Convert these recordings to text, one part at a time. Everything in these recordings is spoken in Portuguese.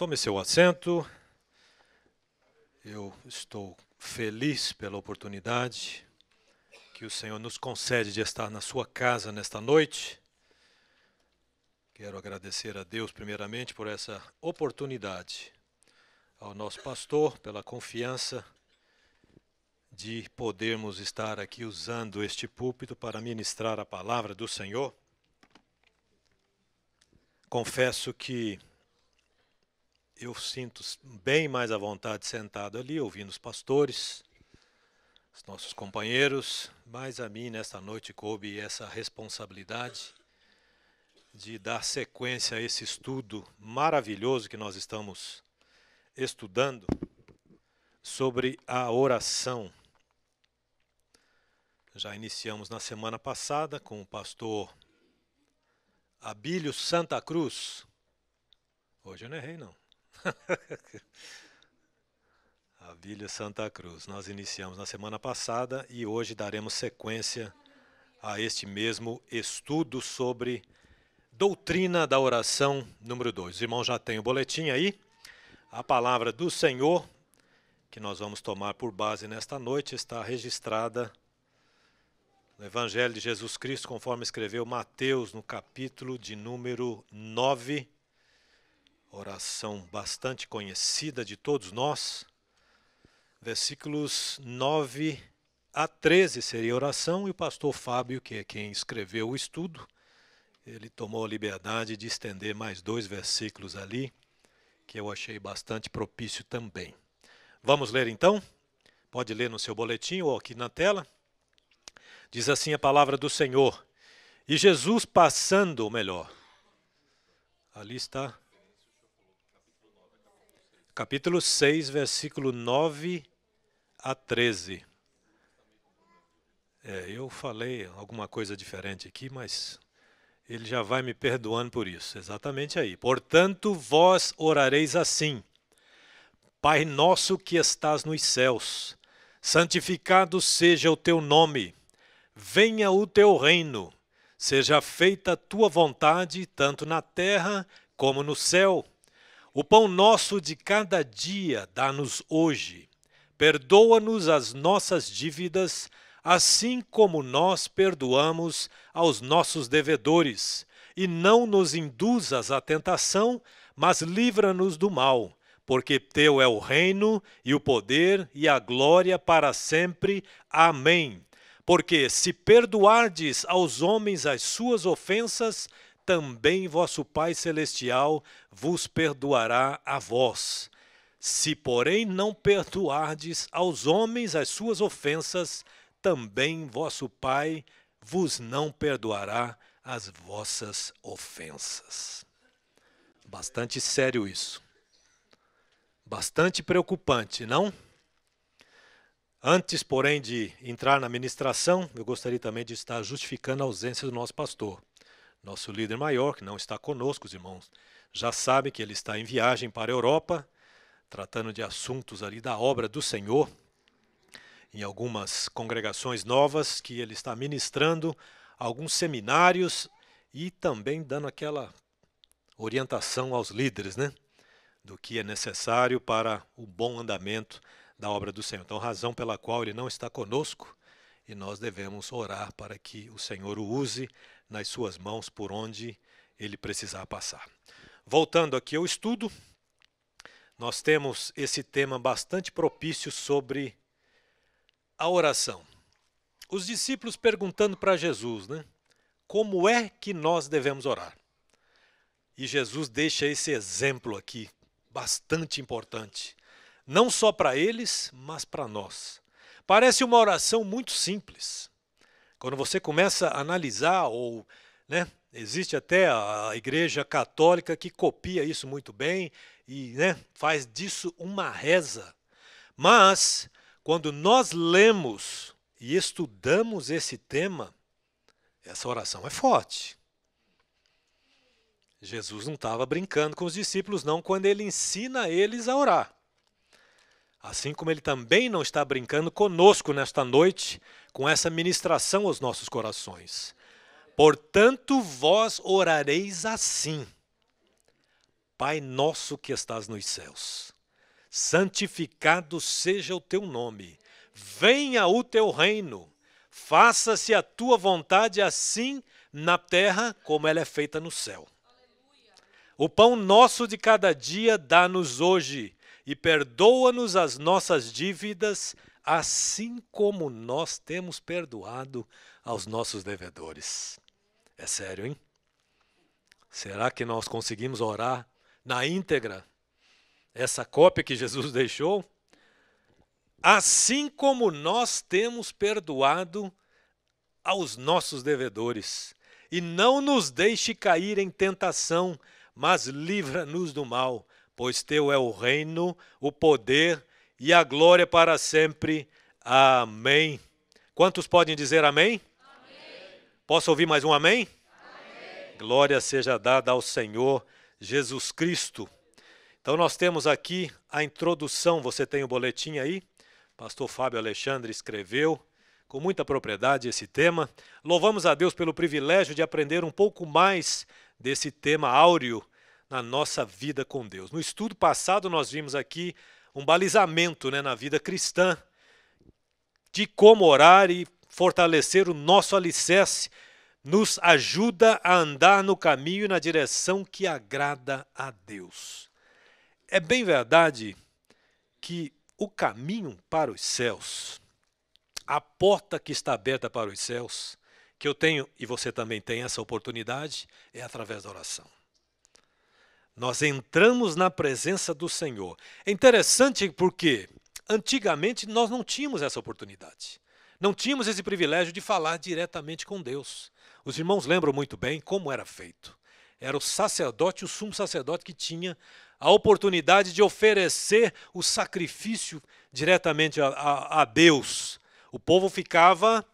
Tome seu assento. Eu estou feliz pela oportunidade que o Senhor nos concede de estar na sua casa nesta noite. Quero agradecer a Deus, primeiramente, por essa oportunidade, ao nosso pastor, pela confiança de podermos estar aqui usando este púlpito para ministrar a palavra do Senhor. Confesso que eu sinto bem mais à vontade sentado ali, ouvindo os pastores, os nossos companheiros, mas a mim nesta noite coube essa responsabilidade de dar sequência a esse estudo maravilhoso que nós estamos estudando sobre a oração. Já iniciamos na semana passada com o pastor Abílio Santa Cruz. Hoje eu não errei, não. a Vila Santa Cruz. Nós iniciamos na semana passada e hoje daremos sequência a este mesmo estudo sobre doutrina da oração número 2. Os irmãos já têm o boletim aí. A palavra do Senhor, que nós vamos tomar por base nesta noite, está registrada no Evangelho de Jesus Cristo, conforme escreveu Mateus, no capítulo de número 9 oração bastante conhecida de todos nós. Versículos 9 a 13 seria a oração, e o pastor Fábio, que é quem escreveu o estudo, ele tomou a liberdade de estender mais dois versículos ali, que eu achei bastante propício também. Vamos ler então? Pode ler no seu boletim ou aqui na tela. Diz assim a palavra do Senhor. E Jesus passando, ou melhor, ali está capítulo 6, versículo 9 a 13. É, eu falei alguma coisa diferente aqui, mas ele já vai me perdoando por isso. Exatamente aí. Portanto, vós orareis assim: Pai nosso que estás nos céus, santificado seja o teu nome, venha o teu reino, seja feita a tua vontade, tanto na terra como no céu. O pão nosso de cada dia dá-nos hoje. Perdoa-nos as nossas dívidas, assim como nós perdoamos aos nossos devedores. E não nos induzas à tentação, mas livra-nos do mal, porque Teu é o reino, e o poder, e a glória para sempre. Amém. Porque se perdoardes aos homens as suas ofensas, também vosso Pai Celestial vos perdoará a vós. Se, porém, não perdoardes aos homens as suas ofensas, também vosso Pai vos não perdoará as vossas ofensas. Bastante sério isso. Bastante preocupante, não? Antes, porém, de entrar na ministração, eu gostaria também de estar justificando a ausência do nosso pastor. Nosso líder maior, que não está conosco, os irmãos, já sabem que ele está em viagem para a Europa, tratando de assuntos ali da obra do Senhor, em algumas congregações novas que ele está ministrando, alguns seminários e também dando aquela orientação aos líderes, né? Do que é necessário para o bom andamento da obra do Senhor. Então, razão pela qual ele não está conosco e nós devemos orar para que o Senhor o use nas suas mãos por onde ele precisar passar. Voltando aqui ao estudo, nós temos esse tema bastante propício sobre a oração. Os discípulos perguntando para Jesus, né? Como é que nós devemos orar? E Jesus deixa esse exemplo aqui, bastante importante, não só para eles, mas para nós. Parece uma oração muito simples, quando você começa a analisar ou, né, existe até a igreja católica que copia isso muito bem e, né, faz disso uma reza. Mas quando nós lemos e estudamos esse tema, essa oração é forte. Jesus não estava brincando com os discípulos, não, quando ele ensina eles a orar. Assim como ele também não está brincando conosco nesta noite, com essa ministração aos nossos corações. Portanto, vós orareis assim: Pai nosso que estás nos céus, santificado seja o teu nome, venha o teu reino, faça-se a tua vontade assim na terra como ela é feita no céu. O pão nosso de cada dia dá-nos hoje e perdoa-nos as nossas dívidas, assim como nós temos perdoado aos nossos devedores. É sério, hein? Será que nós conseguimos orar na íntegra essa cópia que Jesus deixou? Assim como nós temos perdoado aos nossos devedores, e não nos deixe cair em tentação, mas livra-nos do mal, pois teu é o reino, o poder e a glória para sempre. Amém. Quantos podem dizer amém? amém. Posso ouvir mais um amém? amém? Glória seja dada ao Senhor Jesus Cristo. Então, nós temos aqui a introdução. Você tem o boletim aí? Pastor Fábio Alexandre escreveu com muita propriedade esse tema. Louvamos a Deus pelo privilégio de aprender um pouco mais desse tema áureo na nossa vida com Deus. No estudo passado, nós vimos aqui um balizamento né, na vida cristã de como orar e fortalecer o nosso alicerce nos ajuda a andar no caminho e na direção que agrada a Deus. É bem verdade que o caminho para os céus, a porta que está aberta para os céus, que eu tenho e você também tem essa oportunidade, é através da oração nós entramos na presença do Senhor. É interessante porque antigamente nós não tínhamos essa oportunidade. Não tínhamos esse privilégio de falar diretamente com Deus. Os irmãos lembram muito bem como era feito. Era o sacerdote, o sumo sacerdote, que tinha a oportunidade de oferecer o sacrifício diretamente a, a, a Deus. O povo ficava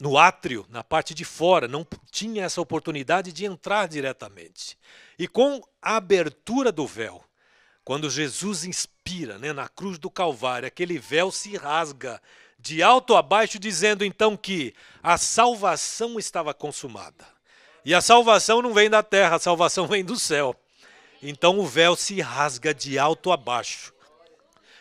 no átrio, na parte de fora, não tinha essa oportunidade de entrar diretamente. E com a abertura do véu, quando Jesus inspira né, na cruz do Calvário, aquele véu se rasga de alto a baixo, dizendo então que a salvação estava consumada. E a salvação não vem da terra, a salvação vem do céu. Então o véu se rasga de alto a baixo,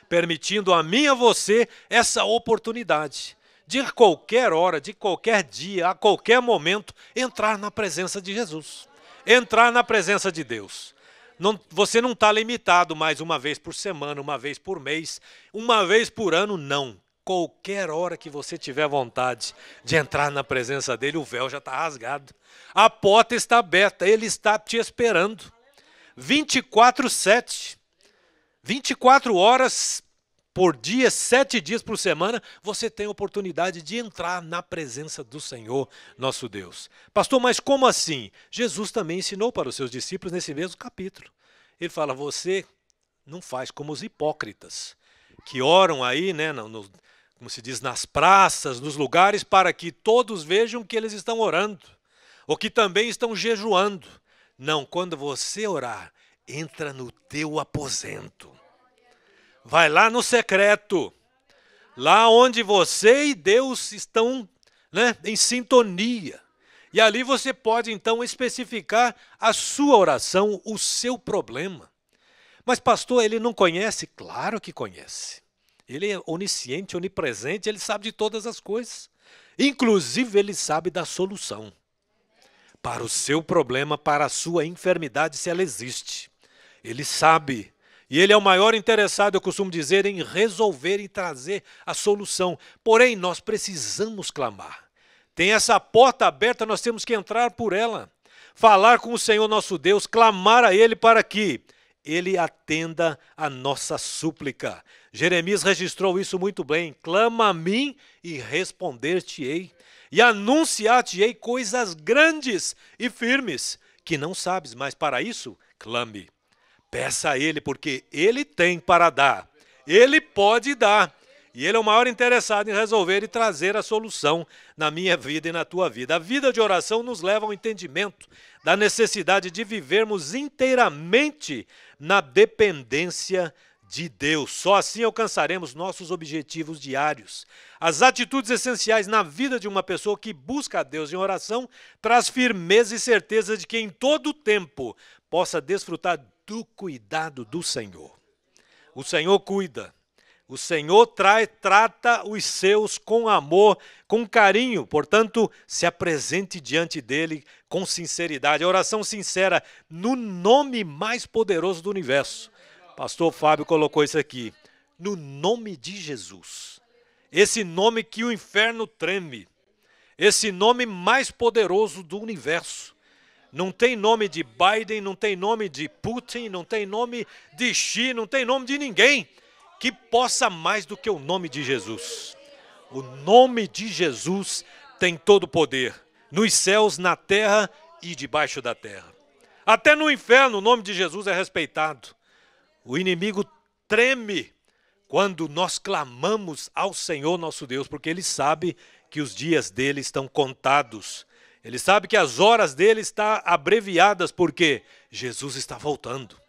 permitindo a mim e a você essa oportunidade de qualquer hora, de qualquer dia, a qualquer momento, entrar na presença de Jesus, entrar na presença de Deus. Não, você não está limitado mais uma vez por semana, uma vez por mês, uma vez por ano, não. Qualquer hora que você tiver vontade de entrar na presença dele, o véu já está rasgado. A porta está aberta, ele está te esperando. 24, 7. 24 horas por dia, sete dias por semana, você tem a oportunidade de entrar na presença do Senhor, nosso Deus. Pastor, mas como assim? Jesus também ensinou para os seus discípulos nesse mesmo capítulo. Ele fala: você não faz como os hipócritas, que oram aí, né, no, como se diz, nas praças, nos lugares, para que todos vejam que eles estão orando, ou que também estão jejuando. Não, quando você orar, entra no teu aposento Vai lá no secreto. Lá onde você e Deus estão né, em sintonia. E ali você pode então especificar a sua oração, o seu problema. Mas, pastor, ele não conhece? Claro que conhece. Ele é onisciente, onipresente, ele sabe de todas as coisas. Inclusive, ele sabe da solução para o seu problema, para a sua enfermidade, se ela existe. Ele sabe e ele é o maior interessado, eu costumo dizer, em resolver e trazer a solução. Porém, nós precisamos clamar. Tem essa porta aberta, nós temos que entrar por ela. Falar com o Senhor nosso Deus, clamar a Ele para que Ele atenda a nossa súplica. Jeremias registrou isso muito bem. Clama a mim e responder-te-ei. E anunciar-te-ei coisas grandes e firmes que não sabes, mas para isso, clame. Peça a Ele, porque Ele tem para dar. Ele pode dar. E Ele é o maior interessado em resolver e trazer a solução na minha vida e na tua vida. A vida de oração nos leva ao entendimento da necessidade de vivermos inteiramente na dependência de Deus. Só assim alcançaremos nossos objetivos diários. As atitudes essenciais na vida de uma pessoa que busca a Deus em oração traz firmeza e certeza de que em todo o tempo possa desfrutar do cuidado do Senhor. O Senhor cuida. O Senhor trai, trata os seus com amor, com carinho. Portanto, se apresente diante dele com sinceridade. A oração sincera no nome mais poderoso do universo. Pastor Fábio colocou isso aqui. No nome de Jesus. Esse nome que o inferno treme. Esse nome mais poderoso do universo. Não tem nome de Biden, não tem nome de Putin, não tem nome de Xi, não tem nome de ninguém que possa mais do que o nome de Jesus. O nome de Jesus tem todo o poder, nos céus, na terra e debaixo da terra. Até no inferno o nome de Jesus é respeitado. O inimigo treme quando nós clamamos ao Senhor nosso Deus, porque ele sabe que os dias dele estão contados ele sabe que as horas dele estão abreviadas porque Jesus está voltando.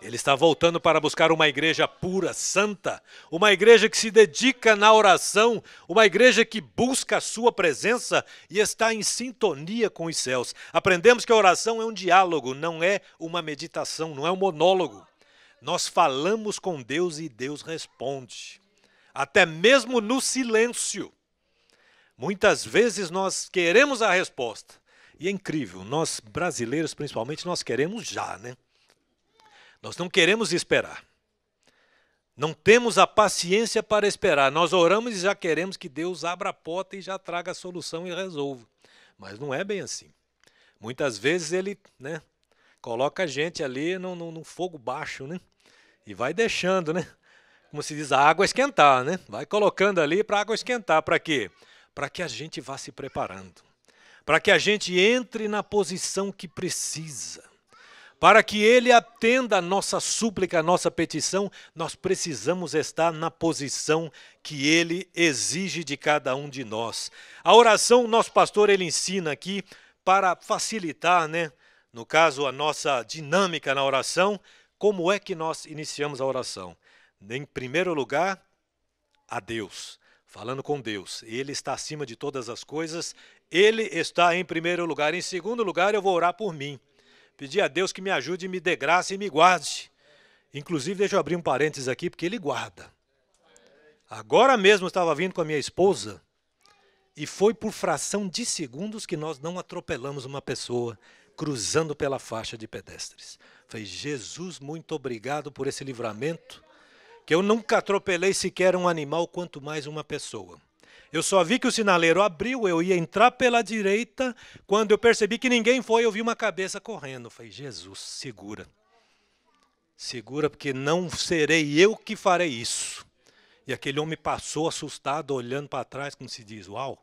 Ele está voltando para buscar uma igreja pura, santa, uma igreja que se dedica na oração, uma igreja que busca a sua presença e está em sintonia com os céus. Aprendemos que a oração é um diálogo, não é uma meditação, não é um monólogo. Nós falamos com Deus e Deus responde, até mesmo no silêncio. Muitas vezes nós queremos a resposta. E é incrível, nós brasileiros principalmente, nós queremos já, né? Nós não queremos esperar. Não temos a paciência para esperar. Nós oramos e já queremos que Deus abra a porta e já traga a solução e resolva. Mas não é bem assim. Muitas vezes ele né, coloca a gente ali num, fogo baixo, né? E vai deixando, né? Como se diz, a água esquentar, né? Vai colocando ali para a água esquentar. Para quê? Para para que a gente vá se preparando, para que a gente entre na posição que precisa, para que Ele atenda a nossa súplica, a nossa petição, nós precisamos estar na posição que Ele exige de cada um de nós. A oração, o nosso pastor ele ensina aqui para facilitar, né? No caso, a nossa dinâmica na oração, como é que nós iniciamos a oração? Em primeiro lugar, a Deus falando com Deus. Ele está acima de todas as coisas, ele está em primeiro lugar. Em segundo lugar, eu vou orar por mim. Pedir a Deus que me ajude, me dê graça e me guarde. Inclusive, deixa eu abrir um parênteses aqui, porque ele guarda. Agora mesmo estava vindo com a minha esposa e foi por fração de segundos que nós não atropelamos uma pessoa cruzando pela faixa de pedestres. Falei, Jesus, muito obrigado por esse livramento que eu nunca atropelei sequer um animal, quanto mais uma pessoa. Eu só vi que o sinaleiro abriu, eu ia entrar pela direita. Quando eu percebi que ninguém foi, eu vi uma cabeça correndo. Eu falei, Jesus, segura. Segura, porque não serei eu que farei isso. E aquele homem passou assustado, olhando para trás, como se diz: Uau,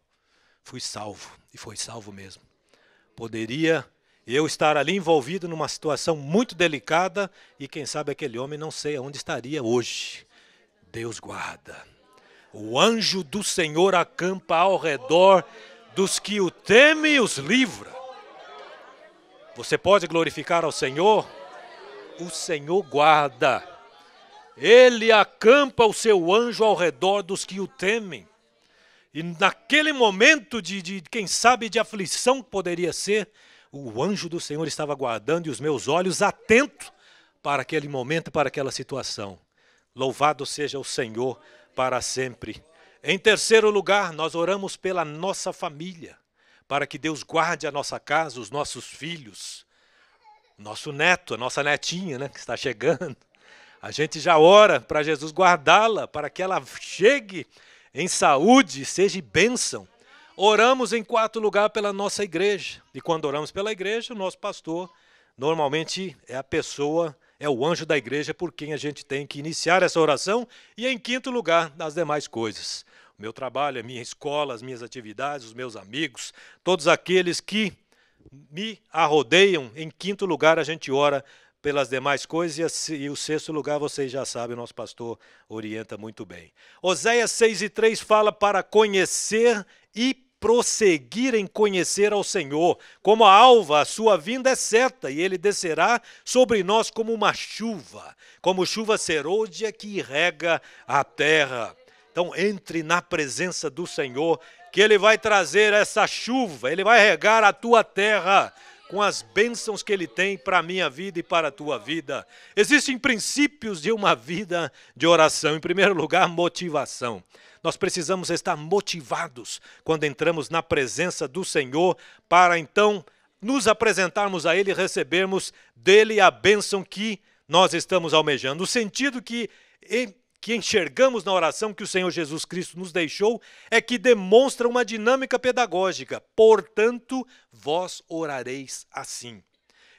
fui salvo. E foi salvo mesmo. Poderia eu estar ali envolvido numa situação muito delicada e quem sabe aquele homem não sei aonde estaria hoje. Deus guarda. O anjo do Senhor acampa ao redor dos que o temem e os livra. Você pode glorificar ao Senhor? O Senhor guarda. Ele acampa o seu anjo ao redor dos que o temem. E naquele momento de, de quem sabe, de aflição que poderia ser, o anjo do Senhor estava guardando e os meus olhos atentos para aquele momento, para aquela situação. Louvado seja o Senhor para sempre. Em terceiro lugar, nós oramos pela nossa família, para que Deus guarde a nossa casa, os nossos filhos, nosso neto, a nossa netinha, né, que está chegando. A gente já ora para Jesus guardá-la, para que ela chegue em saúde, seja bênção Oramos em quarto lugar pela nossa igreja. E quando oramos pela igreja, o nosso pastor normalmente é a pessoa, é o anjo da igreja por quem a gente tem que iniciar essa oração. E em quinto lugar, nas demais coisas. O meu trabalho, a minha escola, as minhas atividades, os meus amigos, todos aqueles que me arrodeiam. Em quinto lugar, a gente ora pelas demais coisas, e o sexto lugar, vocês já sabem, o nosso pastor orienta muito bem. Oséias 6 e 3 fala para conhecer e prosseguir em conhecer ao Senhor. Como a alva, a sua vinda é certa, e ele descerá sobre nós como uma chuva, como chuva serôdia que rega a terra. Então, entre na presença do Senhor, que ele vai trazer essa chuva, ele vai regar a tua terra com as bênçãos que Ele tem para a minha vida e para a tua vida. Existem princípios de uma vida de oração. Em primeiro lugar, motivação. Nós precisamos estar motivados quando entramos na presença do Senhor para então nos apresentarmos a Ele e recebermos dele a bênção que nós estamos almejando. O sentido que que enxergamos na oração que o Senhor Jesus Cristo nos deixou é que demonstra uma dinâmica pedagógica. Portanto, vós orareis assim.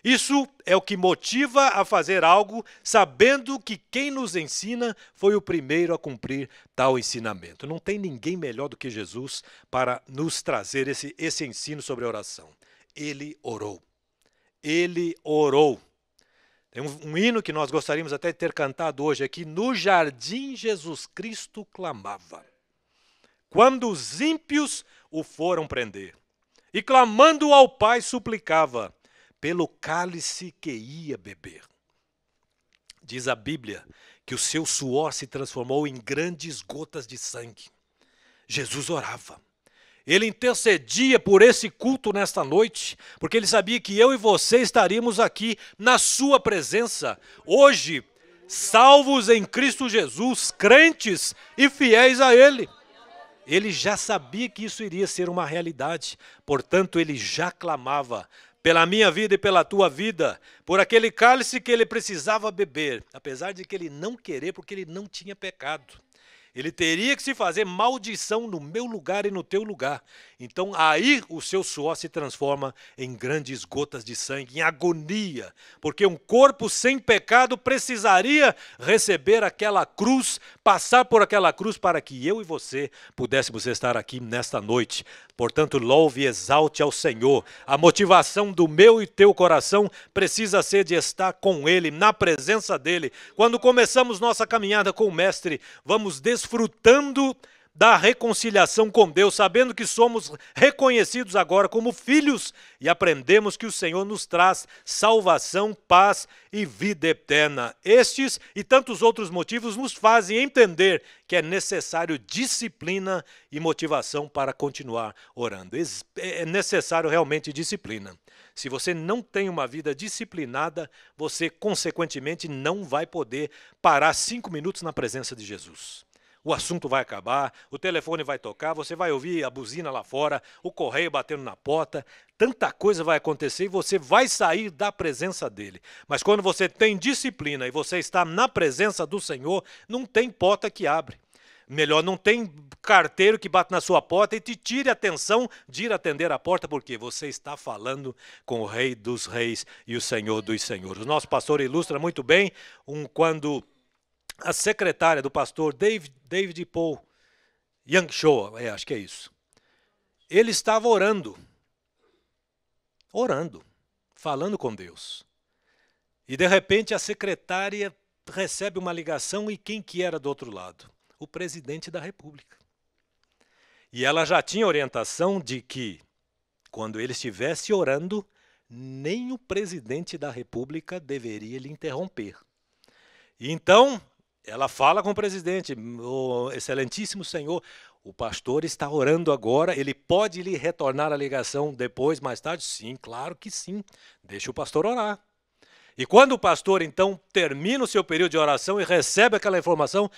Isso é o que motiva a fazer algo, sabendo que quem nos ensina foi o primeiro a cumprir tal ensinamento. Não tem ninguém melhor do que Jesus para nos trazer esse, esse ensino sobre oração. Ele orou. Ele orou. Tem um, um hino que nós gostaríamos até de ter cantado hoje aqui. No jardim Jesus Cristo clamava, quando os ímpios o foram prender, e clamando ao Pai suplicava pelo cálice que ia beber. Diz a Bíblia que o seu suor se transformou em grandes gotas de sangue. Jesus orava. Ele intercedia por esse culto nesta noite, porque ele sabia que eu e você estaríamos aqui na sua presença, hoje, salvos em Cristo Jesus, crentes e fiéis a Ele. Ele já sabia que isso iria ser uma realidade, portanto, ele já clamava pela minha vida e pela tua vida, por aquele cálice que ele precisava beber, apesar de que ele não querer, porque ele não tinha pecado. Ele teria que se fazer maldição no meu lugar e no teu lugar. Então aí o seu suor se transforma em grandes gotas de sangue, em agonia, porque um corpo sem pecado precisaria receber aquela cruz, passar por aquela cruz para que eu e você pudéssemos estar aqui nesta noite. Portanto, louve e exalte ao Senhor. A motivação do meu e teu coração precisa ser de estar com Ele, na presença dEle. Quando começamos nossa caminhada com o Mestre, vamos desfrutando da reconciliação com Deus, sabendo que somos reconhecidos agora como filhos e aprendemos que o Senhor nos traz salvação, paz e vida eterna. Estes e tantos outros motivos nos fazem entender que é necessário disciplina e motivação para continuar orando. É, é necessário realmente disciplina. Se você não tem uma vida disciplinada, você consequentemente não vai poder parar cinco minutos na presença de Jesus o assunto vai acabar, o telefone vai tocar, você vai ouvir a buzina lá fora, o correio batendo na porta, tanta coisa vai acontecer e você vai sair da presença dele. Mas quando você tem disciplina e você está na presença do Senhor, não tem porta que abre. Melhor, não tem carteiro que bate na sua porta e te tire a atenção de ir atender a porta, porque você está falando com o Rei dos Reis e o Senhor dos Senhores. O nosso pastor ilustra muito bem um quando a secretária do pastor David, David Paul Yangshoa, é, acho que é isso. Ele estava orando, orando, falando com Deus. E de repente a secretária recebe uma ligação e quem que era do outro lado? O presidente da República. E ela já tinha orientação de que quando ele estivesse orando, nem o presidente da República deveria lhe interromper. E então, ela fala com o presidente, o excelentíssimo senhor, o pastor está orando agora, ele pode lhe retornar a ligação depois, mais tarde? Sim, claro que sim. Deixa o pastor orar. E quando o pastor, então, termina o seu período de oração e recebe aquela informação,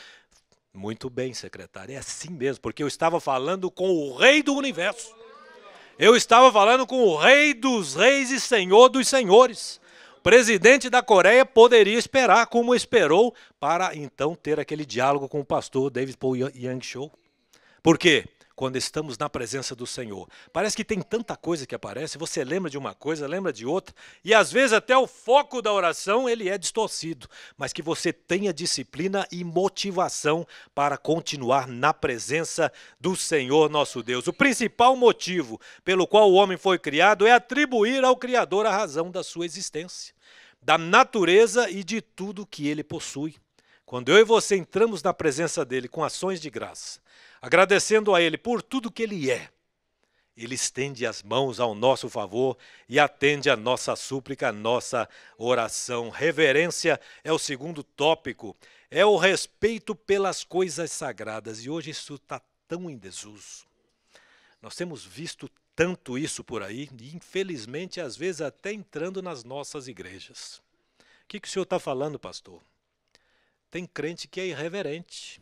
muito bem, secretário, é assim mesmo, porque eu estava falando com o rei do universo. Eu estava falando com o rei dos reis e senhor dos senhores presidente da Coreia poderia esperar, como esperou, para então ter aquele diálogo com o pastor David Paul Yang Por quê? quando estamos na presença do Senhor. Parece que tem tanta coisa que aparece, você lembra de uma coisa, lembra de outra, e às vezes até o foco da oração ele é distorcido, mas que você tenha disciplina e motivação para continuar na presença do Senhor nosso Deus. O principal motivo pelo qual o homem foi criado é atribuir ao Criador a razão da sua existência, da natureza e de tudo que ele possui. Quando eu e você entramos na presença dele com ações de graça, agradecendo a ele por tudo que ele é, ele estende as mãos ao nosso favor e atende a nossa súplica, a nossa oração. Reverência é o segundo tópico, é o respeito pelas coisas sagradas. E hoje isso está tão em desuso. Nós temos visto tanto isso por aí, e infelizmente, às vezes, até entrando nas nossas igrejas. O que, que o senhor está falando, pastor? Tem crente que é irreverente.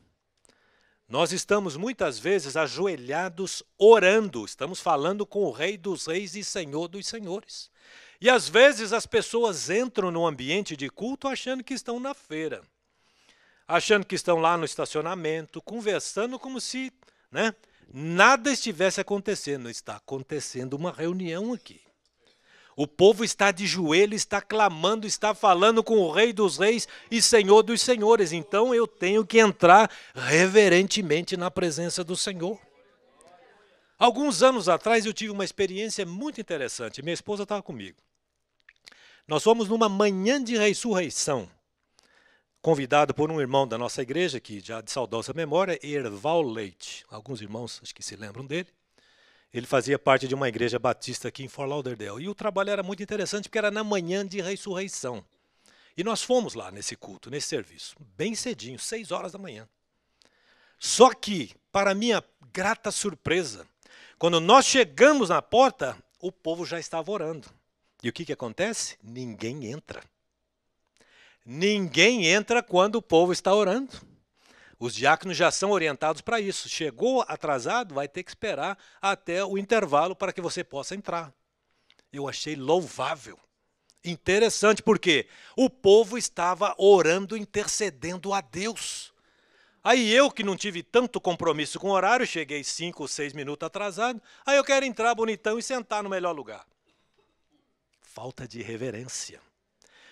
Nós estamos muitas vezes ajoelhados orando, estamos falando com o Rei dos Reis e Senhor dos Senhores. E às vezes as pessoas entram no ambiente de culto achando que estão na feira, achando que estão lá no estacionamento, conversando como se né, nada estivesse acontecendo. Está acontecendo uma reunião aqui. O povo está de joelho, está clamando, está falando com o Rei dos Reis e Senhor dos Senhores. Então eu tenho que entrar reverentemente na presença do Senhor. Alguns anos atrás eu tive uma experiência muito interessante. Minha esposa estava comigo. Nós fomos numa manhã de ressurreição, convidado por um irmão da nossa igreja, que já de saudosa memória, Erval Leite. Alguns irmãos acho que se lembram dele. Ele fazia parte de uma igreja batista aqui em Fort Lauderdale. E o trabalho era muito interessante porque era na manhã de ressurreição. E nós fomos lá nesse culto, nesse serviço, bem cedinho, seis horas da manhã. Só que, para minha grata surpresa, quando nós chegamos na porta, o povo já estava orando. E o que, que acontece? Ninguém entra. Ninguém entra quando o povo está orando. Os diáconos já são orientados para isso. Chegou atrasado, vai ter que esperar até o intervalo para que você possa entrar. Eu achei louvável. Interessante, porque o povo estava orando, intercedendo a Deus. Aí eu, que não tive tanto compromisso com o horário, cheguei cinco ou seis minutos atrasado, aí eu quero entrar bonitão e sentar no melhor lugar. Falta de reverência.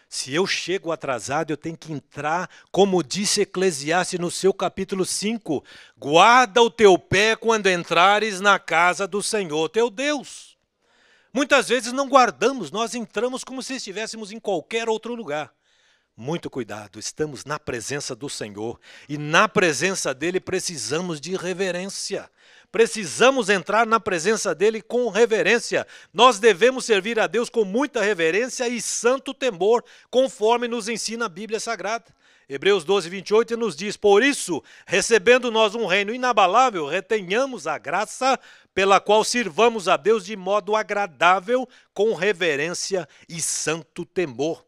Se eu chego atrasado, eu tenho que entrar, como disse Eclesiastes no seu capítulo 5: guarda o teu pé quando entrares na casa do Senhor teu Deus. Muitas vezes não guardamos, nós entramos como se estivéssemos em qualquer outro lugar. Muito cuidado, estamos na presença do Senhor e na presença dele precisamos de reverência precisamos entrar na presença dele com reverência. Nós devemos servir a Deus com muita reverência e santo temor, conforme nos ensina a Bíblia Sagrada. Hebreus 12, 28 nos diz: Por isso, recebendo nós um reino inabalável, retenhamos a graça pela qual sirvamos a Deus de modo agradável, com reverência e santo temor.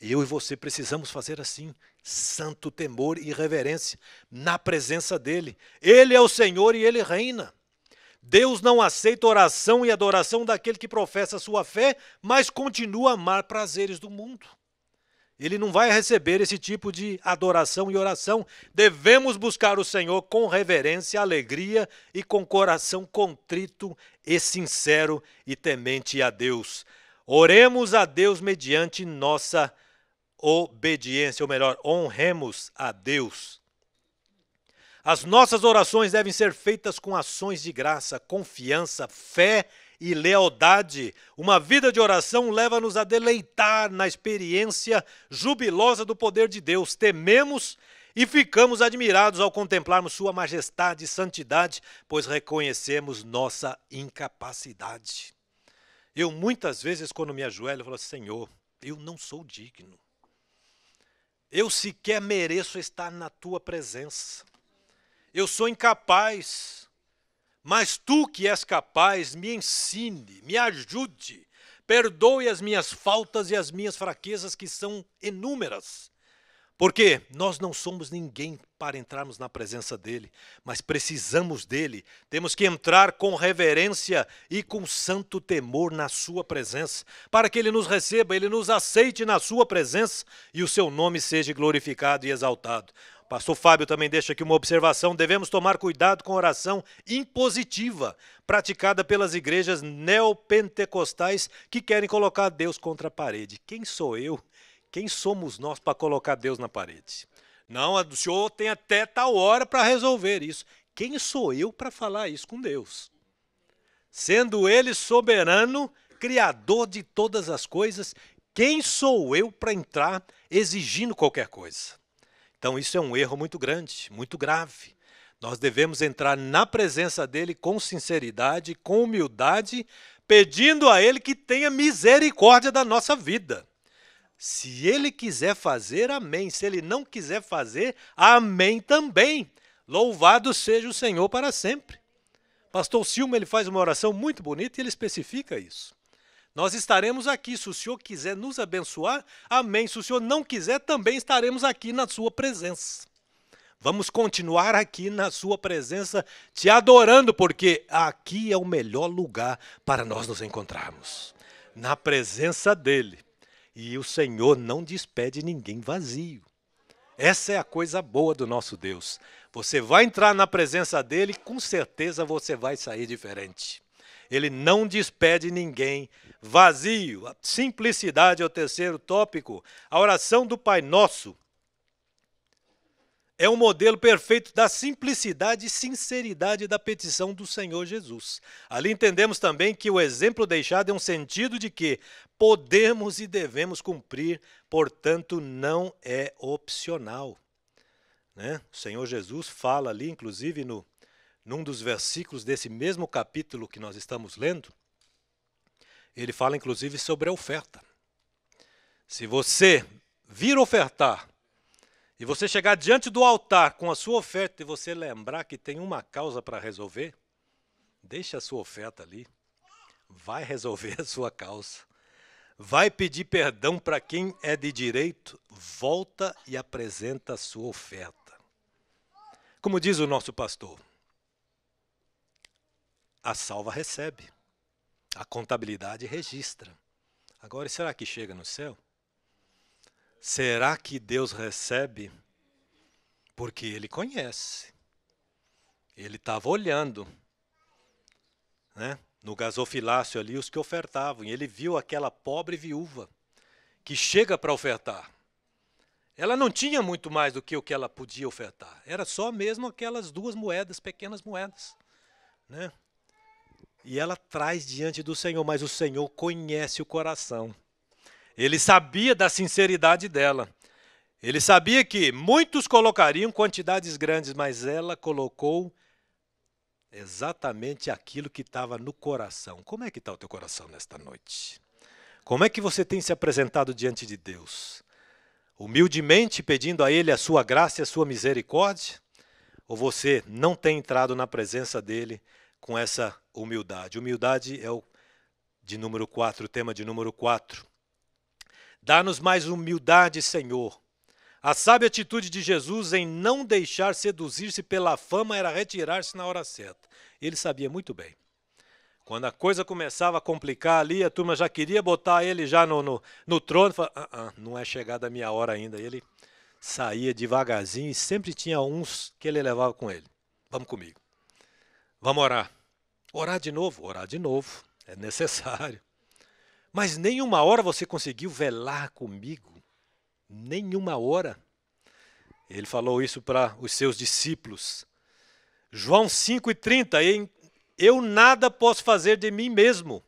Eu e você precisamos fazer assim, santo temor e reverência na presença dele. Ele é o Senhor e ele reina. Deus não aceita oração e adoração daquele que professa sua fé, mas continua a amar prazeres do mundo. Ele não vai receber esse tipo de adoração e oração. Devemos buscar o Senhor com reverência, alegria e com coração contrito e sincero e temente a Deus. Oremos a Deus mediante nossa obediência, ou melhor, honremos a Deus. As nossas orações devem ser feitas com ações de graça, confiança, fé e lealdade. Uma vida de oração leva-nos a deleitar na experiência jubilosa do poder de Deus. Tememos e ficamos admirados ao contemplarmos Sua majestade e santidade, pois reconhecemos nossa incapacidade. Eu muitas vezes, quando me ajoelho, falo: Senhor, eu não sou digno. Eu sequer mereço estar na tua presença. Eu sou incapaz, mas tu que és capaz, me ensine, me ajude, perdoe as minhas faltas e as minhas fraquezas, que são inúmeras. Porque nós não somos ninguém para entrarmos na presença dele, mas precisamos dele. Temos que entrar com reverência e com santo temor na sua presença, para que ele nos receba, ele nos aceite na sua presença e o seu nome seja glorificado e exaltado. Pastor Fábio também deixa aqui uma observação: devemos tomar cuidado com a oração impositiva praticada pelas igrejas neopentecostais que querem colocar Deus contra a parede. Quem sou eu quem somos nós para colocar Deus na parede? Não, o senhor tem até tal hora para resolver isso. Quem sou eu para falar isso com Deus? Sendo Ele soberano, Criador de todas as coisas, quem sou eu para entrar exigindo qualquer coisa? Então, isso é um erro muito grande, muito grave. Nós devemos entrar na presença dele com sinceridade, com humildade, pedindo a ele que tenha misericórdia da nossa vida. Se ele quiser fazer, amém. Se ele não quiser fazer, amém também. Louvado seja o Senhor para sempre. Pastor Silma ele faz uma oração muito bonita e ele especifica isso. Nós estaremos aqui. Se o Senhor quiser nos abençoar, amém. Se o Senhor não quiser, também estaremos aqui na Sua presença. Vamos continuar aqui na Sua presença, te adorando, porque aqui é o melhor lugar para nós nos encontrarmos na presença dEle. E o Senhor não despede ninguém vazio. Essa é a coisa boa do nosso Deus. Você vai entrar na presença dele, com certeza você vai sair diferente. Ele não despede ninguém vazio. A simplicidade é o terceiro tópico. A oração do Pai Nosso é um modelo perfeito da simplicidade e sinceridade da petição do Senhor Jesus. Ali entendemos também que o exemplo deixado é um sentido de que podemos e devemos cumprir, portanto, não é opcional. Né? O Senhor Jesus fala ali, inclusive, no, num dos versículos desse mesmo capítulo que nós estamos lendo, ele fala, inclusive, sobre a oferta. Se você vir ofertar e você chegar diante do altar com a sua oferta e você lembrar que tem uma causa para resolver, deixa a sua oferta ali. Vai resolver a sua causa. Vai pedir perdão para quem é de direito, volta e apresenta a sua oferta. Como diz o nosso pastor, a salva recebe, a contabilidade registra. Agora, será que chega no céu? Será que Deus recebe? Porque ele conhece. Ele estava olhando. Né? No gasofilácio ali, os que ofertavam. E ele viu aquela pobre viúva que chega para ofertar. Ela não tinha muito mais do que o que ela podia ofertar. Era só mesmo aquelas duas moedas, pequenas moedas. Né? E ela traz diante do Senhor, mas o Senhor conhece o coração. Ele sabia da sinceridade dela. Ele sabia que muitos colocariam quantidades grandes, mas ela colocou exatamente aquilo que estava no coração. Como é que está o teu coração nesta noite? Como é que você tem se apresentado diante de Deus? Humildemente pedindo a Ele a sua graça e a sua misericórdia? Ou você não tem entrado na presença dEle com essa humildade? Humildade é o de número 4, o tema de número 4. Dá-nos mais humildade, Senhor. A sábia atitude de Jesus em não deixar seduzir-se pela fama era retirar-se na hora certa. Ele sabia muito bem. Quando a coisa começava a complicar ali, a turma já queria botar ele já no, no, no trono. Falava, ah, ah, não é chegada a minha hora ainda. ele saía devagarzinho e sempre tinha uns que ele levava com ele. Vamos comigo. Vamos orar. Orar de novo? Orar de novo. É necessário. Mas nenhuma hora você conseguiu velar comigo. Nenhuma hora. Ele falou isso para os seus discípulos. João 5,30. Eu nada posso fazer de mim mesmo.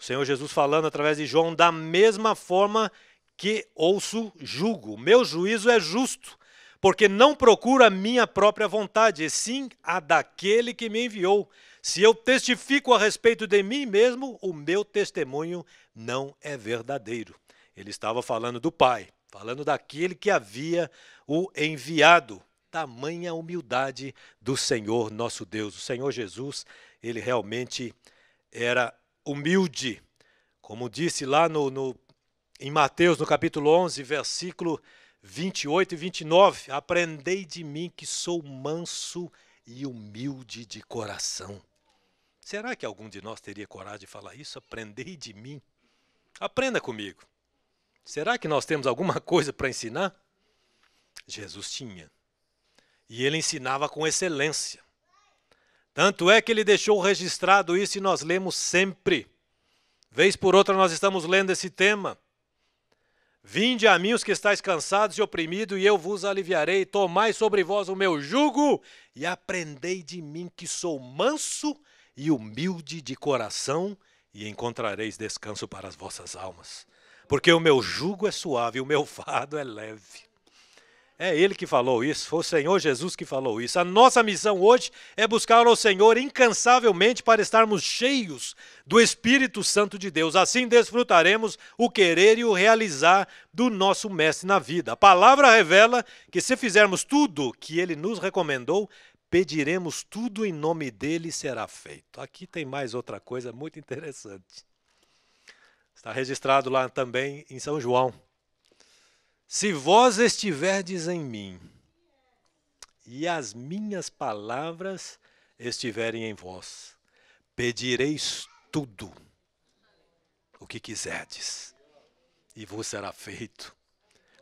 O Senhor Jesus falando através de João, da mesma forma que ouço julgo. Meu juízo é justo, porque não procuro a minha própria vontade, e sim a daquele que me enviou. Se eu testifico a respeito de mim mesmo, o meu testemunho não é verdadeiro. Ele estava falando do Pai, falando daquele que havia o enviado. Tamanha humildade do Senhor nosso Deus. O Senhor Jesus, ele realmente era humilde. Como disse lá no, no em Mateus, no capítulo 11, versículo 28 e 29, aprendei de mim que sou manso e humilde de coração. Será que algum de nós teria coragem de falar isso? Aprendei de mim Aprenda comigo. Será que nós temos alguma coisa para ensinar? Jesus tinha. E ele ensinava com excelência. Tanto é que ele deixou registrado isso e nós lemos sempre. Vez por outra nós estamos lendo esse tema. Vinde a mim os que estáis cansados e oprimidos, e eu vos aliviarei. Tomai sobre vós o meu jugo e aprendei de mim, que sou manso e humilde de coração, e encontrareis descanso para as vossas almas, porque o meu jugo é suave, o meu fardo é leve. É ele que falou isso, foi o Senhor Jesus que falou isso. A nossa missão hoje é buscar ao Senhor incansavelmente para estarmos cheios do Espírito Santo de Deus. Assim desfrutaremos o querer e o realizar do nosso Mestre na vida. A palavra revela que se fizermos tudo que ele nos recomendou, pediremos tudo em nome dele será feito. Aqui tem mais outra coisa muito interessante. Está registrado lá também em São João. Se vós estiverdes em mim e as minhas palavras estiverem em vós, pedireis tudo o que quiserdes e vos será feito.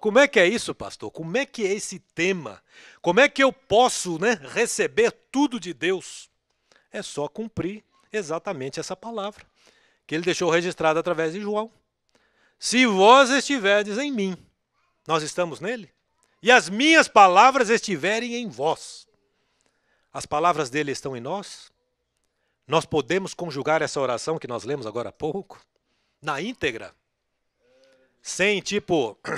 Como é que é isso, pastor? Como é que é esse tema? Como é que eu posso né, receber tudo de Deus? É só cumprir exatamente essa palavra que ele deixou registrada através de João. Se vós estiverdes em mim, nós estamos nele, e as minhas palavras estiverem em vós. As palavras dele estão em nós? Nós podemos conjugar essa oração que nós lemos agora há pouco na íntegra? Sem tipo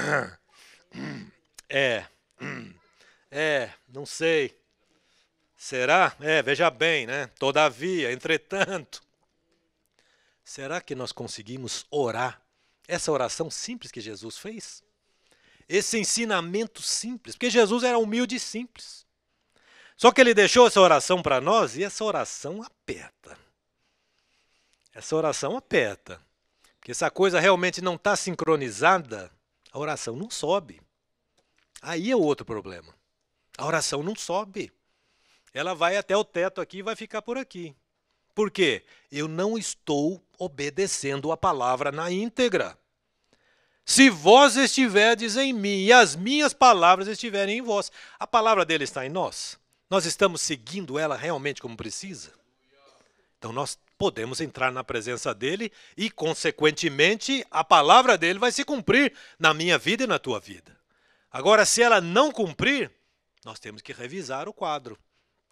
É. É, não sei. Será? É, veja bem, né? Todavia, entretanto. Será que nós conseguimos orar essa oração simples que Jesus fez? Esse ensinamento simples, porque Jesus era humilde e simples. Só que ele deixou essa oração para nós e essa oração aperta. Essa oração aperta. Porque essa coisa realmente não está sincronizada a oração não sobe. Aí é outro problema. A oração não sobe. Ela vai até o teto aqui e vai ficar por aqui. Por quê? Eu não estou obedecendo a palavra na íntegra. Se vós estiverdes em mim e as minhas palavras estiverem em vós, a palavra dele está em nós? Nós estamos seguindo ela realmente como precisa? Então nós podemos entrar na presença dele e, consequentemente, a palavra dele vai se cumprir na minha vida e na tua vida. Agora, se ela não cumprir, nós temos que revisar o quadro.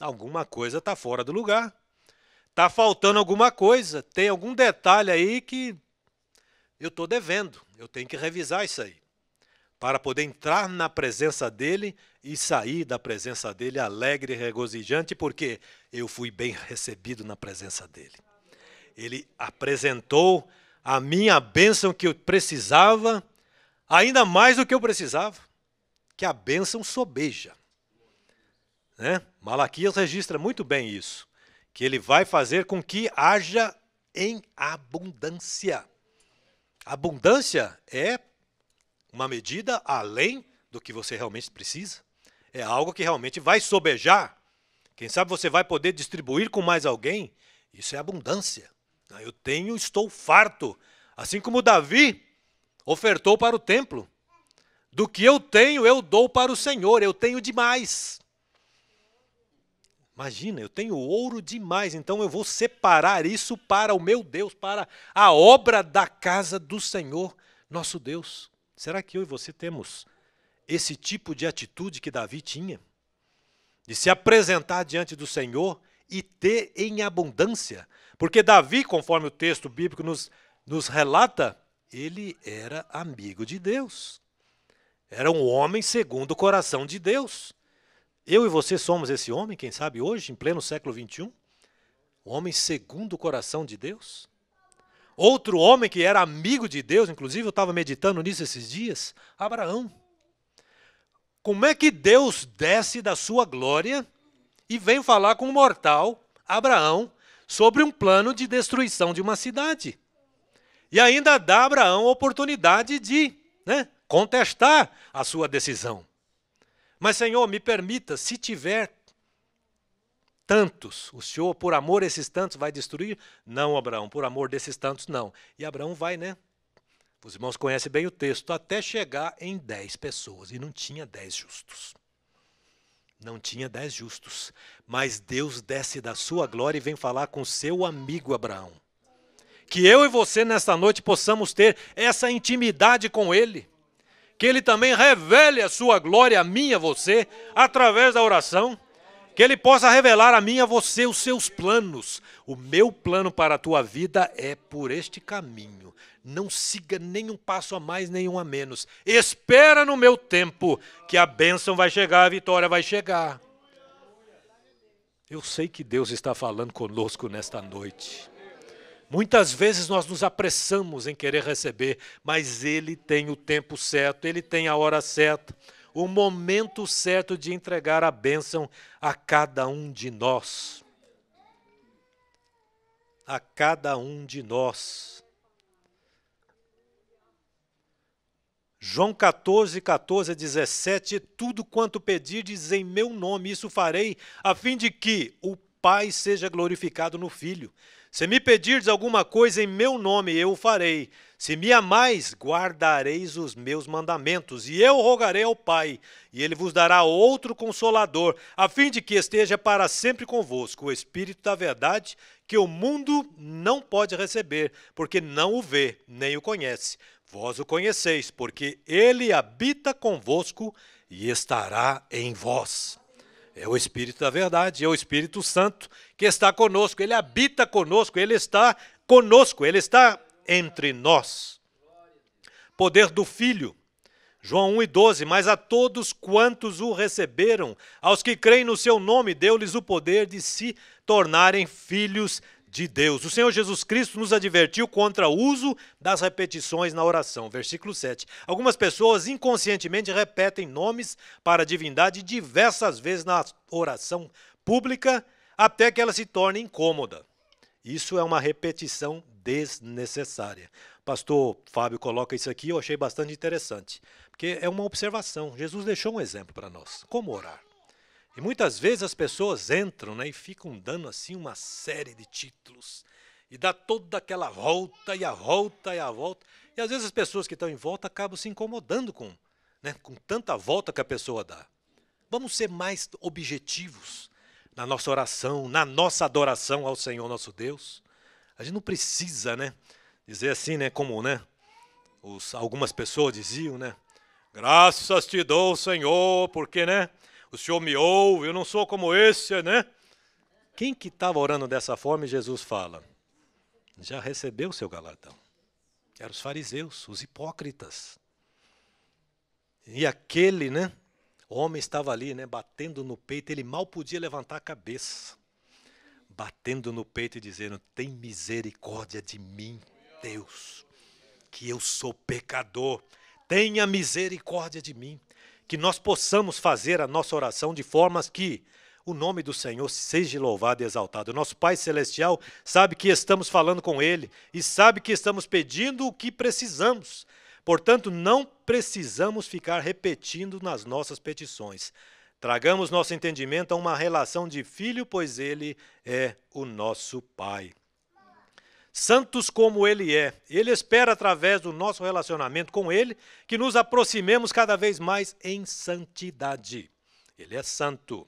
Alguma coisa está fora do lugar. Está faltando alguma coisa. Tem algum detalhe aí que eu estou devendo. Eu tenho que revisar isso aí. Para poder entrar na presença dele e sair da presença dele alegre e regozijante, porque eu fui bem recebido na presença dele. Ele apresentou a minha bênção que eu precisava, ainda mais do que eu precisava, que a bênção sobeja. Né? Malaquias registra muito bem isso, que ele vai fazer com que haja em abundância. Abundância é uma medida além do que você realmente precisa. É algo que realmente vai sobejar. Quem sabe você vai poder distribuir com mais alguém. Isso é abundância. Ah, eu tenho, estou farto. Assim como Davi ofertou para o templo. Do que eu tenho, eu dou para o Senhor, eu tenho demais. Imagina, eu tenho ouro demais, então eu vou separar isso para o meu Deus, para a obra da casa do Senhor, nosso Deus. Será que eu e você temos esse tipo de atitude que Davi tinha? De se apresentar diante do Senhor e ter em abundância. Porque Davi, conforme o texto bíblico nos, nos relata, ele era amigo de Deus. Era um homem segundo o coração de Deus. Eu e você somos esse homem, quem sabe hoje, em pleno século XXI? Homem segundo o coração de Deus? Outro homem que era amigo de Deus, inclusive eu estava meditando nisso esses dias, Abraão. Como é que Deus desce da sua glória e veio falar com o mortal Abraão sobre um plano de destruição de uma cidade. E ainda dá a Abraão a oportunidade de né, contestar a sua decisão. Mas, Senhor, me permita, se tiver tantos, o Senhor, por amor desses tantos, vai destruir? Não, Abraão, por amor desses tantos, não. E Abraão vai, né? Os irmãos conhecem bem o texto, até chegar em dez pessoas, e não tinha dez justos não tinha dez justos, mas Deus desce da sua glória e vem falar com seu amigo Abraão. Que eu e você nesta noite possamos ter essa intimidade com Ele, que Ele também revele a sua glória a mim e a você através da oração, que Ele possa revelar a mim e a você os seus planos. O meu plano para a tua vida é por este caminho não siga nenhum passo a mais, nenhum a menos. Espera no meu tempo, que a bênção vai chegar, a vitória vai chegar. Eu sei que Deus está falando conosco nesta noite. Muitas vezes nós nos apressamos em querer receber, mas Ele tem o tempo certo, Ele tem a hora certa, o momento certo de entregar a bênção a cada um de nós. A cada um de nós. João 14, 14 a 17, tudo quanto pedirdes em meu nome, isso farei, a fim de que o Pai seja glorificado no Filho. Se me pedirdes alguma coisa em meu nome, eu o farei. Se me amais, guardareis os meus mandamentos, e eu rogarei ao Pai, e ele vos dará outro consolador, a fim de que esteja para sempre convosco o Espírito da Verdade, que o mundo não pode receber, porque não o vê, nem o conhece. Vós o conheceis, porque ele habita convosco e estará em vós. É o Espírito da Verdade, é o Espírito Santo que está conosco, ele habita conosco, ele está conosco, ele está entre nós. Poder do Filho. João 1 e 12, mas a todos quantos o receberam, aos que creem no seu nome, deu-lhes o poder de se tornarem filhos de Deus. O Senhor Jesus Cristo nos advertiu contra o uso das repetições na oração. Versículo 7. Algumas pessoas inconscientemente repetem nomes para a divindade diversas vezes na oração pública, até que ela se torne incômoda. Isso é uma repetição desnecessária. Pastor Fábio coloca isso aqui, eu achei bastante interessante, porque é uma observação. Jesus deixou um exemplo para nós, como orar. E muitas vezes as pessoas entram né, e ficam dando assim uma série de títulos. E dá toda aquela volta e a volta e a volta. E às vezes as pessoas que estão em volta acabam se incomodando com, né, com tanta volta que a pessoa dá. Vamos ser mais objetivos na nossa oração, na nossa adoração ao Senhor nosso Deus. A gente não precisa, né, dizer assim, né, como, né, os, algumas pessoas diziam, né, graças te dou, Senhor, porque, né, o Senhor me ouve, eu não sou como esse, né? Quem que estava orando dessa forma e Jesus fala, já recebeu o seu galardão. Eram os fariseus, os hipócritas. E aquele, né, o homem estava ali, né, batendo no peito, ele mal podia levantar a cabeça. Batendo no peito e dizendo: Tem misericórdia de mim, Deus, que eu sou pecador. Tenha misericórdia de mim. Que nós possamos fazer a nossa oração de formas que o nome do Senhor seja louvado e exaltado. Nosso Pai Celestial sabe que estamos falando com Ele e sabe que estamos pedindo o que precisamos. Portanto, não precisamos ficar repetindo nas nossas petições. Tragamos nosso entendimento a uma relação de filho, pois ele é o nosso Pai. Santos como Ele é, Ele espera, através do nosso relacionamento com Ele, que nos aproximemos cada vez mais em santidade. Ele é santo.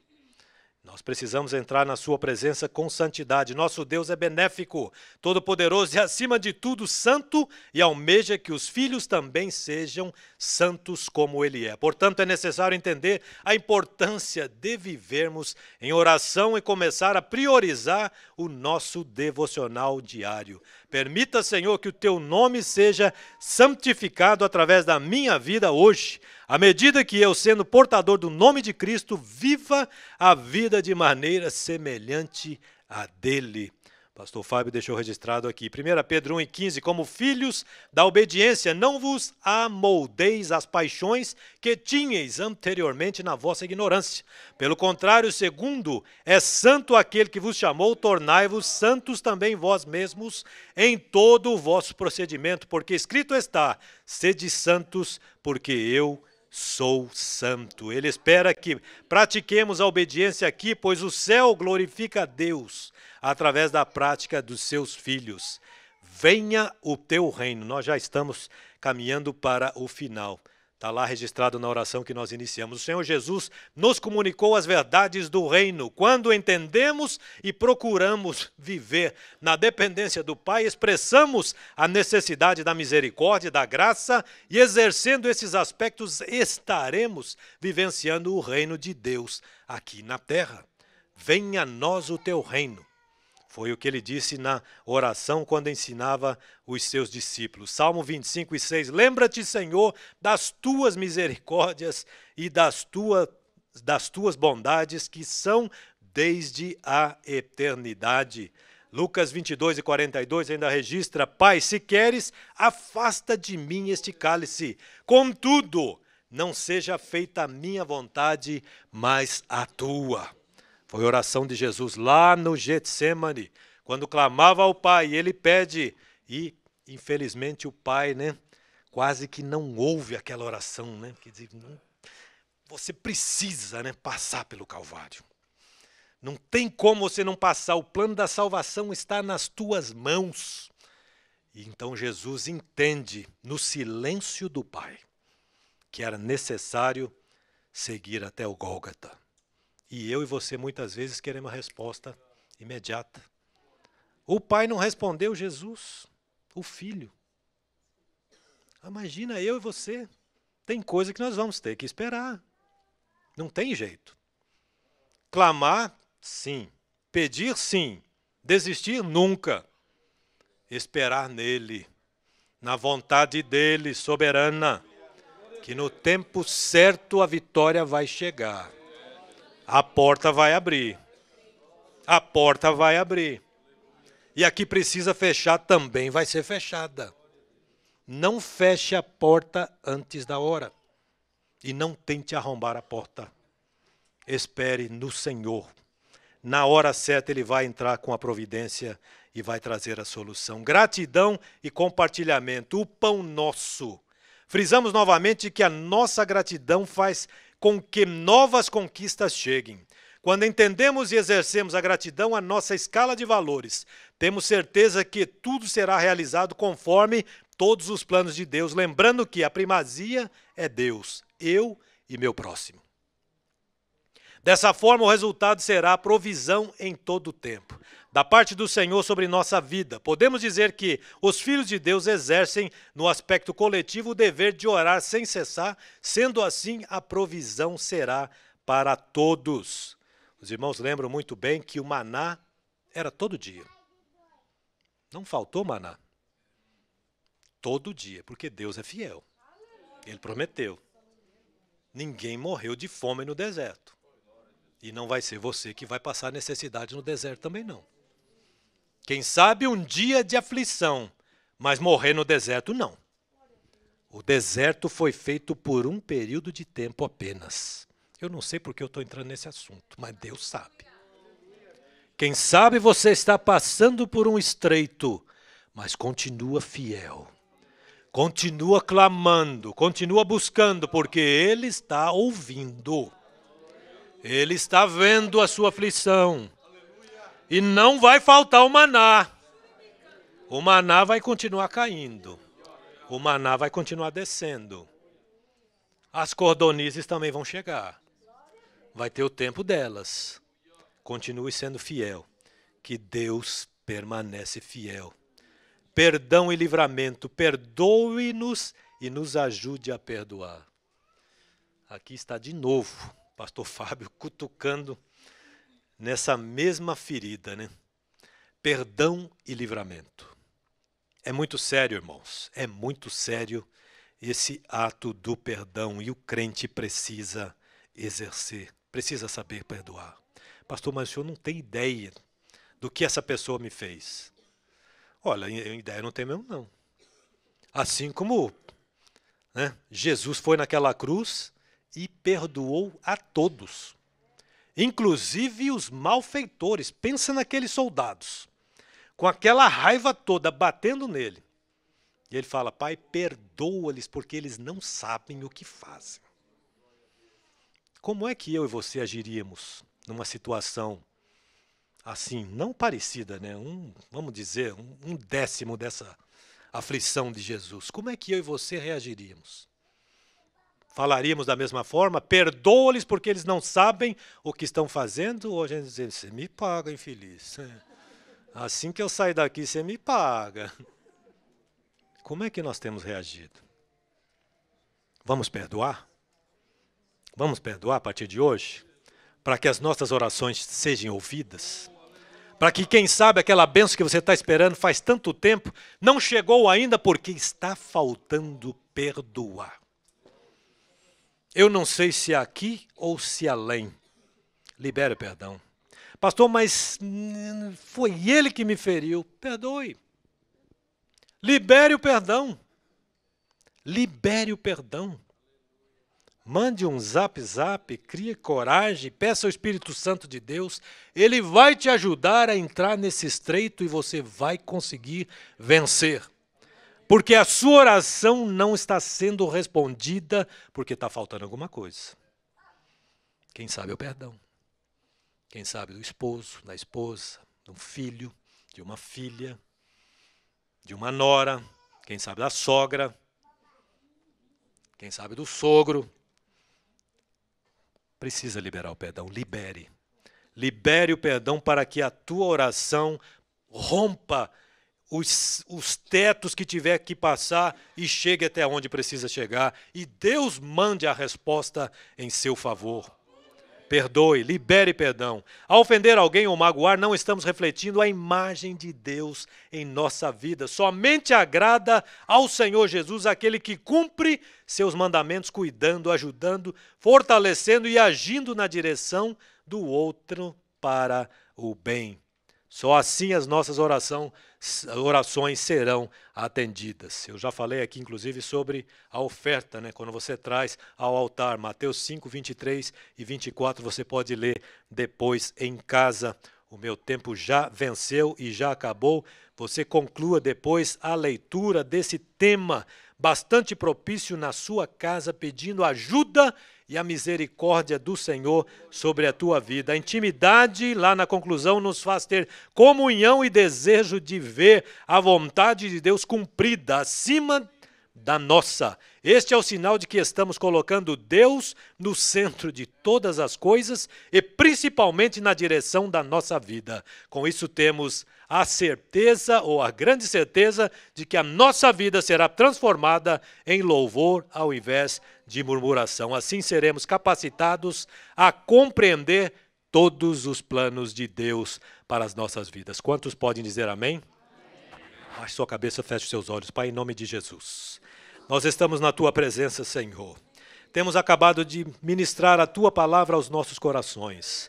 Nós precisamos entrar na Sua presença com santidade. Nosso Deus é benéfico, todo-poderoso e, acima de tudo, santo, e almeja que os filhos também sejam santos como Ele é. Portanto, é necessário entender a importância de vivermos em oração e começar a priorizar o nosso devocional diário. Permita, Senhor, que o Teu nome seja santificado através da minha vida hoje à medida que eu, sendo portador do nome de Cristo, viva a vida de maneira semelhante a dele. Pastor Fábio deixou registrado aqui, 1 Pedro 1 15, como filhos da obediência, não vos amoldeis as paixões que tinhais anteriormente na vossa ignorância. Pelo contrário, segundo é santo aquele que vos chamou, tornai-vos santos também vós mesmos em todo o vosso procedimento, porque escrito está, sede santos, porque eu sou sou santo. Ele espera que pratiquemos a obediência aqui, pois o céu glorifica a Deus através da prática dos seus filhos. Venha o teu reino. Nós já estamos caminhando para o final. Está lá registrado na oração que nós iniciamos. O Senhor Jesus nos comunicou as verdades do reino. Quando entendemos e procuramos viver na dependência do Pai, expressamos a necessidade da misericórdia, da graça e exercendo esses aspectos, estaremos vivenciando o reino de Deus aqui na terra. Venha a nós o teu reino. Foi o que ele disse na oração quando ensinava os seus discípulos. Salmo 25 e 6. Lembra-te, Senhor, das tuas misericórdias e das, tua, das tuas bondades que são desde a eternidade. Lucas 22 e 42 ainda registra: Pai, se queres, afasta de mim este cálice. Contudo, não seja feita a minha vontade, mas a tua. Foi a oração de Jesus lá no Getsemane, quando clamava ao Pai, ele pede e infelizmente o Pai, né, quase que não ouve aquela oração, né? Que diz, não, você precisa, né, passar pelo Calvário. Não tem como você não passar. O plano da salvação está nas tuas mãos. E então Jesus entende no silêncio do Pai que era necessário seguir até o Gólgata. E eu e você muitas vezes queremos a resposta imediata. O pai não respondeu Jesus, o filho. Ah, imagina eu e você. Tem coisa que nós vamos ter que esperar. Não tem jeito. Clamar, sim. Pedir, sim. Desistir, nunca. Esperar nele, na vontade dele, soberana, que no tempo certo a vitória vai chegar. A porta vai abrir. A porta vai abrir. E a que precisa fechar também vai ser fechada. Não feche a porta antes da hora. E não tente arrombar a porta. Espere no Senhor. Na hora certa, Ele vai entrar com a providência e vai trazer a solução. Gratidão e compartilhamento. O pão nosso. Frisamos novamente que a nossa gratidão faz com que novas conquistas cheguem. Quando entendemos e exercemos a gratidão à nossa escala de valores, temos certeza que tudo será realizado conforme todos os planos de Deus, lembrando que a primazia é Deus, eu e meu próximo. Dessa forma, o resultado será provisão em todo o tempo. Da parte do Senhor sobre nossa vida, podemos dizer que os filhos de Deus exercem, no aspecto coletivo, o dever de orar sem cessar, sendo assim, a provisão será para todos. Os irmãos lembram muito bem que o maná era todo dia. Não faltou maná. Todo dia, porque Deus é fiel. Ele prometeu. Ninguém morreu de fome no deserto. E não vai ser você que vai passar necessidade no deserto também, não. Quem sabe um dia de aflição, mas morrer no deserto, não. O deserto foi feito por um período de tempo apenas. Eu não sei porque eu estou entrando nesse assunto, mas Deus sabe. Quem sabe você está passando por um estreito, mas continua fiel. Continua clamando, continua buscando, porque Ele está ouvindo. Ele está vendo a sua aflição. E não vai faltar o maná. O maná vai continuar caindo. O maná vai continuar descendo. As cordonizes também vão chegar. Vai ter o tempo delas. Continue sendo fiel, que Deus permanece fiel. Perdão e livramento, perdoe-nos e nos ajude a perdoar. Aqui está de novo pastor Fábio cutucando nessa mesma ferida, né? Perdão e livramento. É muito sério, irmãos, é muito sério esse ato do perdão e o crente precisa exercer, precisa saber perdoar. Pastor, mas o senhor não tem ideia do que essa pessoa me fez. Olha, ideia não tem mesmo, não. Assim como né, Jesus foi naquela cruz e perdoou a todos, inclusive os malfeitores. Pensa naqueles soldados, com aquela raiva toda batendo nele. E ele fala: Pai, perdoa-lhes, porque eles não sabem o que fazem. Como é que eu e você agiríamos numa situação assim, não parecida, né? Um, vamos dizer, um, um décimo dessa aflição de Jesus? Como é que eu e você reagiríamos? falaríamos da mesma forma, perdoa-lhes porque eles não sabem o que estão fazendo. Hoje a gente diz, você me paga, infeliz. Assim que eu sair daqui, você me paga. Como é que nós temos reagido? Vamos perdoar? Vamos perdoar a partir de hoje? Para que as nossas orações sejam ouvidas? Para que, quem sabe, aquela benção que você está esperando faz tanto tempo não chegou ainda porque está faltando perdoar. Eu não sei se é aqui ou se é além. Libere o perdão. Pastor, mas hum, foi ele que me feriu. Perdoe. Libere o perdão. Libere o perdão. Mande um zap zap, crie coragem, peça ao Espírito Santo de Deus. Ele vai te ajudar a entrar nesse estreito e você vai conseguir vencer porque a sua oração não está sendo respondida porque está faltando alguma coisa. Quem sabe o perdão. Quem sabe do esposo, da esposa, do filho, de uma filha, de uma nora, quem sabe da sogra, quem sabe do sogro. Precisa liberar o perdão, libere. Libere o perdão para que a tua oração rompa os, os tetos que tiver que passar e chegue até onde precisa chegar. E Deus mande a resposta em seu favor. Perdoe, libere perdão. Ao ofender alguém ou magoar, não estamos refletindo a imagem de Deus em nossa vida. Somente agrada ao Senhor Jesus aquele que cumpre seus mandamentos, cuidando, ajudando, fortalecendo e agindo na direção do outro para o bem. Só assim as nossas oração, orações serão atendidas. Eu já falei aqui, inclusive, sobre a oferta, né? quando você traz ao altar. Mateus 5, 23 e 24, você pode ler depois em casa. O meu tempo já venceu e já acabou. Você conclua depois a leitura desse tema bastante propício na sua casa, pedindo ajuda e a misericórdia do Senhor sobre a tua vida. A intimidade, lá na conclusão, nos faz ter comunhão e desejo de ver a vontade de Deus cumprida acima da nossa. Este é o sinal de que estamos colocando Deus no centro de todas as coisas e principalmente na direção da nossa vida. Com isso, temos a certeza ou a grande certeza de que a nossa vida será transformada em louvor ao invés de murmuração. Assim seremos capacitados a compreender todos os planos de Deus para as nossas vidas. Quantos podem dizer amém? Baixe sua cabeça, feche seus olhos, Pai, em nome de Jesus. Nós estamos na tua presença, Senhor. Temos acabado de ministrar a tua palavra aos nossos corações.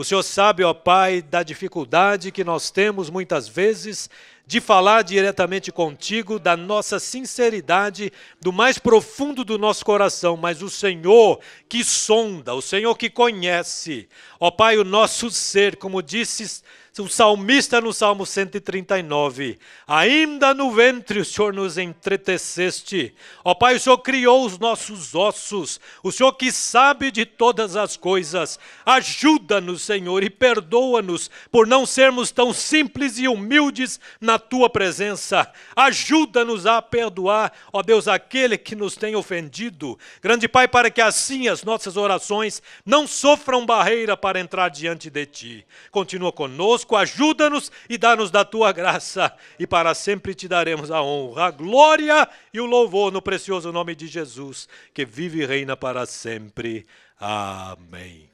O Senhor sabe, ó Pai, da dificuldade que nós temos muitas vezes de falar diretamente contigo, da nossa sinceridade, do mais profundo do nosso coração, mas o Senhor que sonda, o Senhor que conhece, ó Pai, o nosso ser, como disse o salmista no Salmo 139, ainda no ventre o Senhor nos entreteceste. Ó Pai, o Senhor criou os nossos ossos, o Senhor que sabe de todas as coisas. Ajuda-nos, Senhor, e perdoa-nos por não sermos tão simples e humildes na tua presença. Ajuda-nos a perdoar, ó Deus, aquele que nos tem ofendido. Grande Pai, para que assim as nossas orações não sofram barreira para entrar diante de ti. Continua conosco conosco, ajuda-nos e dá-nos da tua graça, e para sempre te daremos a honra, a glória e o louvor no precioso nome de Jesus, que vive e reina para sempre. Amém.